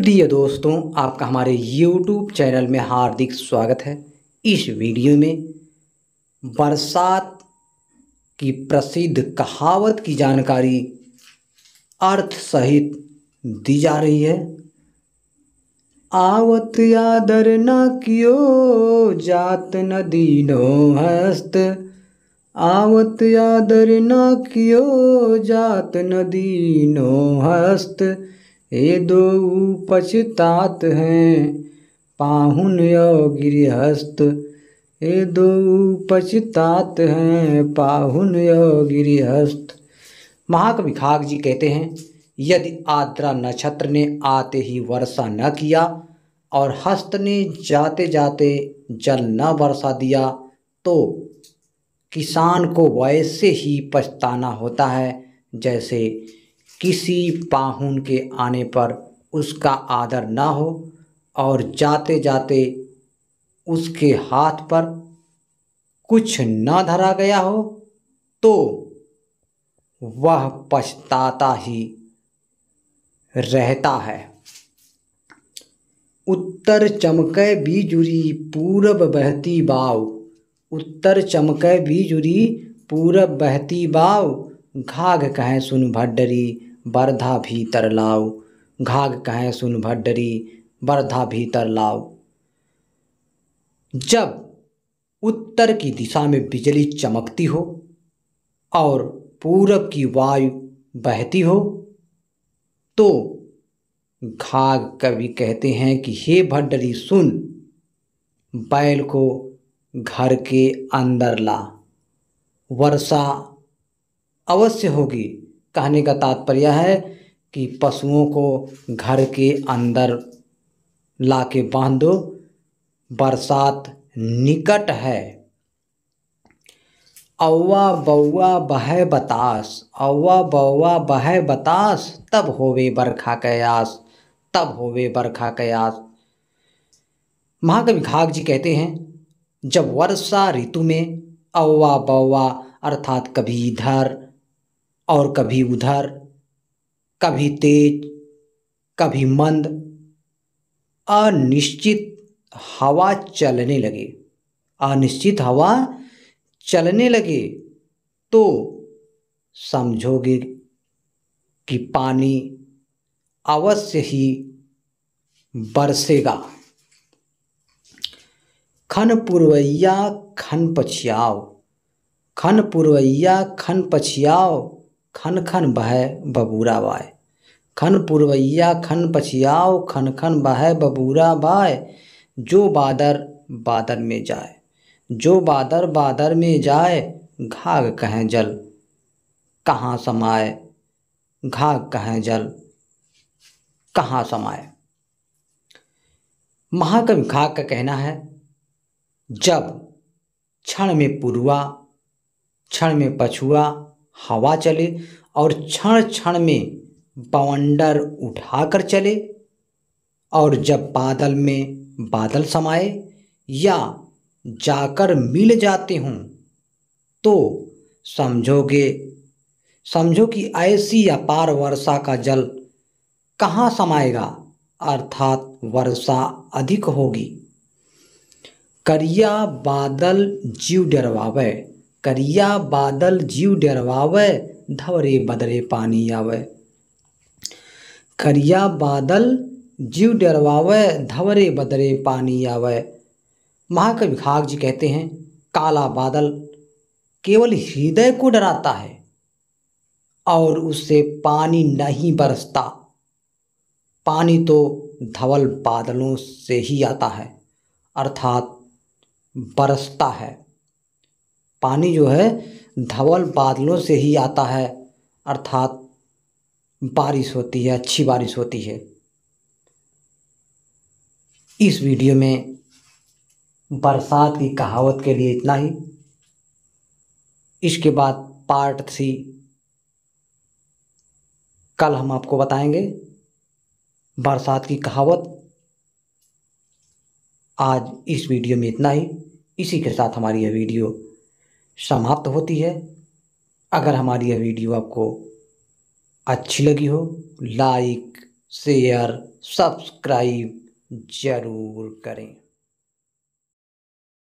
प्रिय दोस्तों आपका हमारे YouTube चैनल में हार्दिक स्वागत है इस वीडियो में बरसात की प्रसिद्ध कहावत की जानकारी अर्थ सहित दी जा रही है आवत आदर न कियो जात न दीनो हस्त आवत आदर न कियो जात न दीनो हस्त ये दो पछतात हैं पाहुन और ये दो पछतात हैं पाहुन यौ गृहस्थ महाकवि खाक जी कहते हैं यदि आद्रा नक्षत्र ने आते ही वर्षा न किया और हस्त ने जाते जाते जल न बरसा दिया तो किसान को वैसे ही पछताना होता है जैसे किसी पाहुन के आने पर उसका आदर ना हो और जाते जाते उसके हाथ पर कुछ न धरा गया हो तो वह पछताता ही रहता है उत्तर चमकै जुरी पूरब बहती बाव उत्तर भी बीजुरी पूरब बहती बाव घाघ कहें सुन भड्डरी बरधा भीतर लाओ घाघ कहें सुन भड्डरी बरधा भीतर लाओ जब उत्तर की दिशा में बिजली चमकती हो और पूरब की वायु बहती हो तो घाघ कवि कहते हैं कि हे भड्डरी सुन बैल को घर के अंदर ला वर्षा अवश्य होगी कहने का तात्पर्य है कि पशुओं को घर के अंदर ला के बांध दो बरसात निकट है अव्वा बउआ बह बतास अव्वा बौआ बह बतास तब होवे बरखा कयास तब होवे बरखा कयास महाकवि घाघ जी कहते हैं जब वर्षा ऋतु में अव्वा बौआ अर्थात कभी इधर और कभी उधर कभी तेज कभी मंद अनिश्चित हवा चलने लगे अनिश्चित हवा चलने लगे तो समझोगे कि पानी अवश्य ही बरसेगा खन पूर्वैया खन पछियाओ खन पूर्वैया खन पछियाओ खन खन बह बबूरा बाय खन पुरवैया खन पछियाओ खन खन बह बबूरा बाय जो बादर बादर में जाए जो बादर बादर में जाए घाघ कहें जल कहाँ समाए घाघ कहें जल कहाँ समाए महाकवि घाघ का कहना है जब क्षण में पुरुआ क्षण में पछुआ हवा चले और क्षण क्षण में बवंडर उठाकर चले और जब बादल में बादल समाए या जाकर मिल जाते हों तो समझोगे समझो कि ऐसी अपार वर्षा का जल कहाँ समाएगा अर्थात वर्षा अधिक होगी करिया बादल जीव डरवावे करिया बादल जीव डरवावे धवरे बदरे पानी आवे करिया बादल जीव डरवावे धवरे बदरे पानी आवे महाकवि खाग जी कहते हैं काला बादल केवल हृदय को डराता है और उससे पानी नहीं बरसता पानी तो धवल बादलों से ही आता है अर्थात बरसता है पानी जो है धवल बादलों से ही आता है अर्थात बारिश होती है अच्छी बारिश होती है इस वीडियो में बरसात की कहावत के लिए इतना ही इसके बाद पार्ट थ्री कल हम आपको बताएंगे बरसात की कहावत आज इस वीडियो में इतना ही इसी के साथ हमारी यह वीडियो समाप्त होती है अगर हमारी यह वीडियो आपको अच्छी लगी हो लाइक शेयर सब्सक्राइब ज़रूर करें